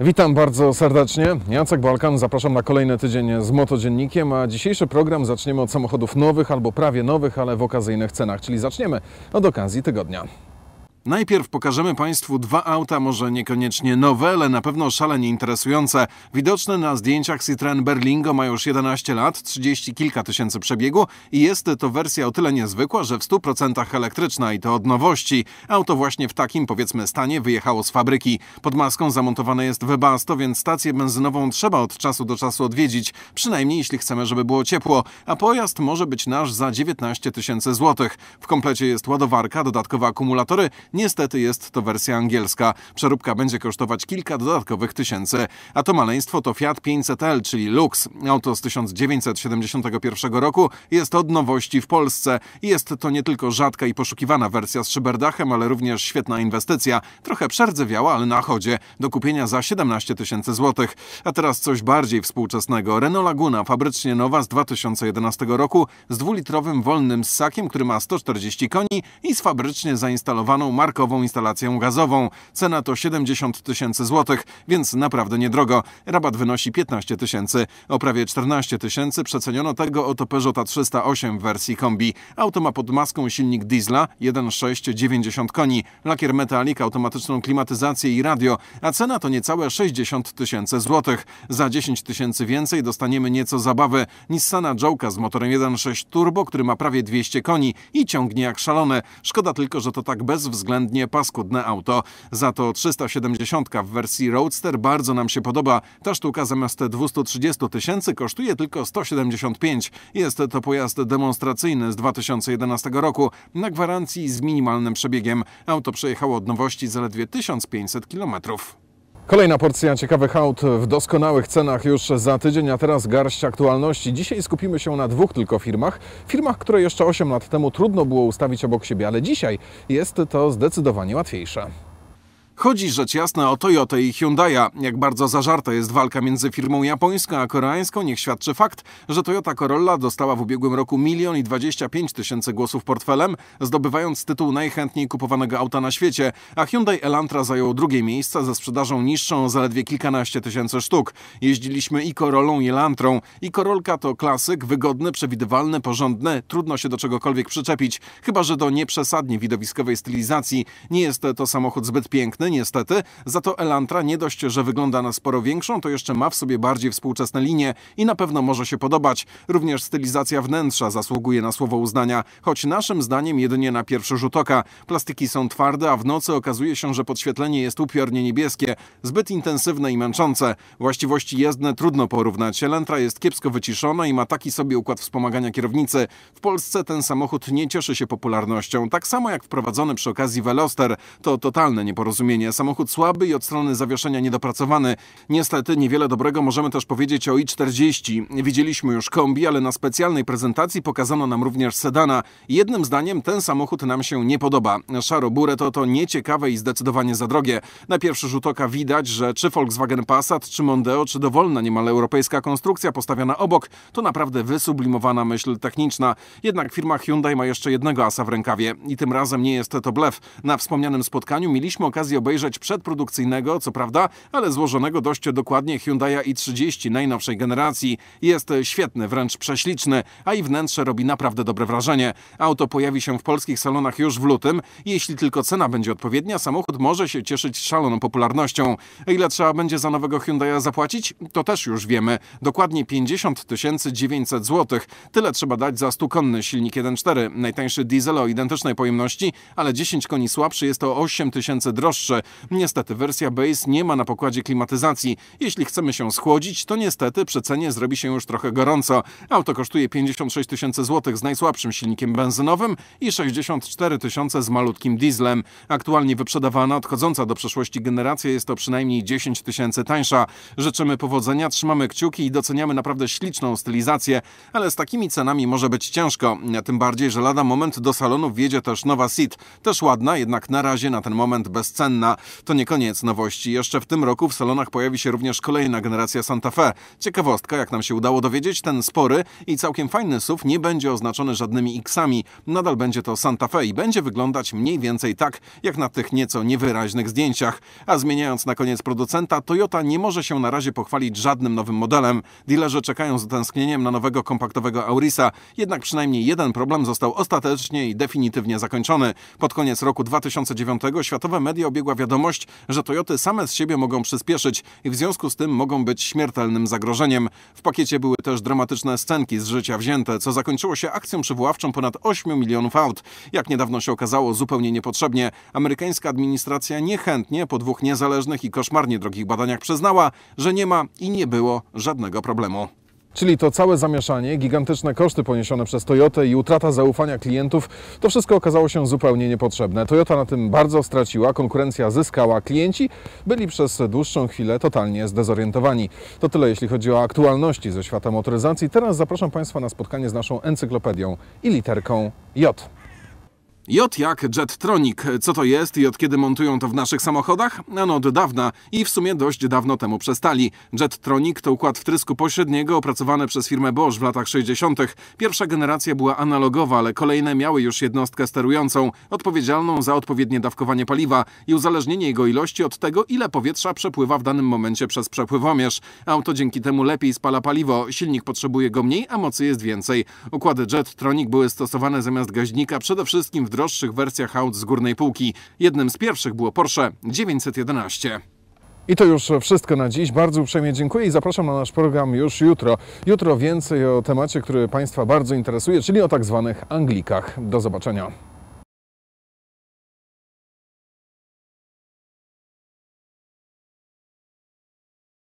Witam bardzo serdecznie. Jacek Balkan, zapraszam na kolejny tydzień z Motodziennikiem, a dzisiejszy program zaczniemy od samochodów nowych albo prawie nowych, ale w okazyjnych cenach, czyli zaczniemy od okazji tygodnia. Najpierw pokażemy Państwu dwa auta, może niekoniecznie nowe, ale na pewno szalenie interesujące. Widoczne na zdjęciach Citroën Berlingo ma już 11 lat, 30 kilka tysięcy przebiegu i jest to wersja o tyle niezwykła, że w 100% elektryczna i to od nowości. Auto właśnie w takim, powiedzmy, stanie wyjechało z fabryki. Pod maską zamontowane jest webasto, więc stację benzynową trzeba od czasu do czasu odwiedzić, przynajmniej jeśli chcemy, żeby było ciepło, a pojazd może być nasz za 19 tysięcy złotych. W komplecie jest ładowarka, dodatkowe akumulatory, Niestety jest to wersja angielska. Przeróbka będzie kosztować kilka dodatkowych tysięcy. A to maleństwo to Fiat 500L, czyli Lux. Auto z 1971 roku jest od nowości w Polsce. Jest to nie tylko rzadka i poszukiwana wersja z szyberdachem, ale również świetna inwestycja. Trochę przerdzewiała, ale na chodzie. Do kupienia za 17 tysięcy złotych. A teraz coś bardziej współczesnego. Renault Laguna, fabrycznie nowa z 2011 roku, z dwulitrowym wolnym ssakiem, który ma 140 koni i z fabrycznie zainstalowaną markową instalację gazową. Cena to 70 tysięcy złotych, więc naprawdę niedrogo. Rabat wynosi 15 tysięcy. O prawie 14 tysięcy przeceniono tego oto Peugeota 308 w wersji kombi. Auto ma pod maską silnik diesla 1,690 koni, lakier metalik, automatyczną klimatyzację i radio, a cena to niecałe 60 tysięcy złotych. Za 10 tysięcy więcej dostaniemy nieco zabawy. Nissana Joke'a z motorem 1.6 turbo, który ma prawie 200 koni i ciągnie jak szalone. Szkoda tylko, że to tak bez względu względnie paskudne auto. Za to 370 w wersji Roadster bardzo nam się podoba. Ta sztuka zamiast 230 tysięcy kosztuje tylko 175. Jest to pojazd demonstracyjny z 2011 roku na gwarancji z minimalnym przebiegiem. Auto przejechało od nowości zaledwie 1500 kilometrów. Kolejna porcja ciekawych aut w doskonałych cenach już za tydzień, a teraz garść aktualności. Dzisiaj skupimy się na dwóch tylko firmach. Firmach, które jeszcze 8 lat temu trudno było ustawić obok siebie, ale dzisiaj jest to zdecydowanie łatwiejsze. Chodzi rzecz jasna o Toyotę i Hyundai'a. Jak bardzo zażarta jest walka między firmą japońską a koreańską, niech świadczy fakt, że Toyota Corolla dostała w ubiegłym roku milion i 25 tysięcy głosów portfelem, zdobywając tytuł najchętniej kupowanego auta na świecie, a Hyundai Elantra zajął drugie miejsce ze sprzedażą niższą o zaledwie kilkanaście tysięcy sztuk. Jeździliśmy i Corollą i Elantrą. I Corolka to klasyk, wygodny, przewidywalny, porządny, trudno się do czegokolwiek przyczepić, chyba że do nieprzesadnie widowiskowej stylizacji. Nie jest to samochód zbyt piękny, niestety, za to Elantra nie dość, że wygląda na sporo większą, to jeszcze ma w sobie bardziej współczesne linie i na pewno może się podobać. Również stylizacja wnętrza zasługuje na słowo uznania, choć naszym zdaniem jedynie na pierwszy rzut oka. Plastiki są twarde, a w nocy okazuje się, że podświetlenie jest upiornie niebieskie, zbyt intensywne i męczące. Właściwości jezdne trudno porównać. Elantra jest kiepsko wyciszona i ma taki sobie układ wspomagania kierownicy. W Polsce ten samochód nie cieszy się popularnością, tak samo jak wprowadzony przy okazji Veloster. To totalne nieporozumienie. Samochód słaby i od strony zawieszenia niedopracowany. Niestety niewiele dobrego możemy też powiedzieć o i40. Widzieliśmy już kombi, ale na specjalnej prezentacji pokazano nam również sedana. Jednym zdaniem ten samochód nam się nie podoba. Szaro-burę to to nieciekawe i zdecydowanie za drogie. Na pierwszy rzut oka widać, że czy Volkswagen Passat, czy Mondeo, czy dowolna niemal europejska konstrukcja postawiona obok, to naprawdę wysublimowana myśl techniczna. Jednak firma Hyundai ma jeszcze jednego asa w rękawie i tym razem nie jest to blef. Na wspomnianym spotkaniu mieliśmy okazję obejrzeć obejrzeć przedprodukcyjnego, co prawda, ale złożonego dość dokładnie Hyundai i30 najnowszej generacji. Jest świetny, wręcz prześliczny, a i wnętrze robi naprawdę dobre wrażenie. Auto pojawi się w polskich salonach już w lutym. Jeśli tylko cena będzie odpowiednia, samochód może się cieszyć szaloną popularnością. Ile trzeba będzie za nowego Hyundai'a zapłacić? To też już wiemy. Dokładnie 50 900 zł. Tyle trzeba dać za stukonny silnik 1.4. Najtańszy diesel o identycznej pojemności, ale 10 koni słabszy jest to 8 tysięcy droższy Niestety wersja Base nie ma na pokładzie klimatyzacji. Jeśli chcemy się schłodzić, to niestety przy cenie zrobi się już trochę gorąco. Auto kosztuje 56 tysięcy złotych z najsłabszym silnikiem benzynowym i 64 tysiące z malutkim dieslem. Aktualnie wyprzedawana, odchodząca do przeszłości generacja jest to przynajmniej 10 tysięcy tańsza. Życzymy powodzenia, trzymamy kciuki i doceniamy naprawdę śliczną stylizację, ale z takimi cenami może być ciężko. Tym bardziej, że lada moment do salonu wjedzie też nowa Seat. Też ładna, jednak na razie na ten moment bezcenna. To nie koniec nowości. Jeszcze w tym roku w salonach pojawi się również kolejna generacja Santa Fe. Ciekawostka, jak nam się udało dowiedzieć, ten spory i całkiem fajny SUV nie będzie oznaczony żadnymi X-ami. Nadal będzie to Santa Fe i będzie wyglądać mniej więcej tak, jak na tych nieco niewyraźnych zdjęciach. A zmieniając na koniec producenta, Toyota nie może się na razie pochwalić żadnym nowym modelem. Dealerzy czekają z utęsknieniem na nowego kompaktowego Aurisa, jednak przynajmniej jeden problem został ostatecznie i definitywnie zakończony. Pod koniec roku 2009 światowe media obiegły wiadomość, że Toyoty same z siebie mogą przyspieszyć i w związku z tym mogą być śmiertelnym zagrożeniem. W pakiecie były też dramatyczne scenki z życia wzięte, co zakończyło się akcją przywoławczą ponad 8 milionów aut. Jak niedawno się okazało, zupełnie niepotrzebnie. Amerykańska administracja niechętnie po dwóch niezależnych i koszmarnie drogich badaniach przyznała, że nie ma i nie było żadnego problemu. Czyli to całe zamieszanie, gigantyczne koszty poniesione przez Toyotę i utrata zaufania klientów, to wszystko okazało się zupełnie niepotrzebne. Toyota na tym bardzo straciła, konkurencja zyskała, klienci byli przez dłuższą chwilę totalnie zdezorientowani. To tyle jeśli chodzi o aktualności ze świata motoryzacji. Teraz zapraszam Państwa na spotkanie z naszą encyklopedią i literką J. J jak Jettronic. Co to jest i od kiedy montują to w naszych samochodach? Ano od dawna i w sumie dość dawno temu przestali. Jettronic to układ wtrysku pośredniego opracowany przez firmę Bosch w latach 60. Pierwsza generacja była analogowa, ale kolejne miały już jednostkę sterującą, odpowiedzialną za odpowiednie dawkowanie paliwa i uzależnienie jego ilości od tego, ile powietrza przepływa w danym momencie przez przepływomierz. Auto dzięki temu lepiej spala paliwo, silnik potrzebuje go mniej, a mocy jest więcej. Układy Jettronic były stosowane zamiast gaźnika przede wszystkim w najdroższych wersjach aut z górnej półki. Jednym z pierwszych było Porsche 911. I to już wszystko na dziś. Bardzo uprzejmie dziękuję i zapraszam na nasz program już jutro. Jutro więcej o temacie, który Państwa bardzo interesuje, czyli o tak zwanych Anglikach. Do zobaczenia.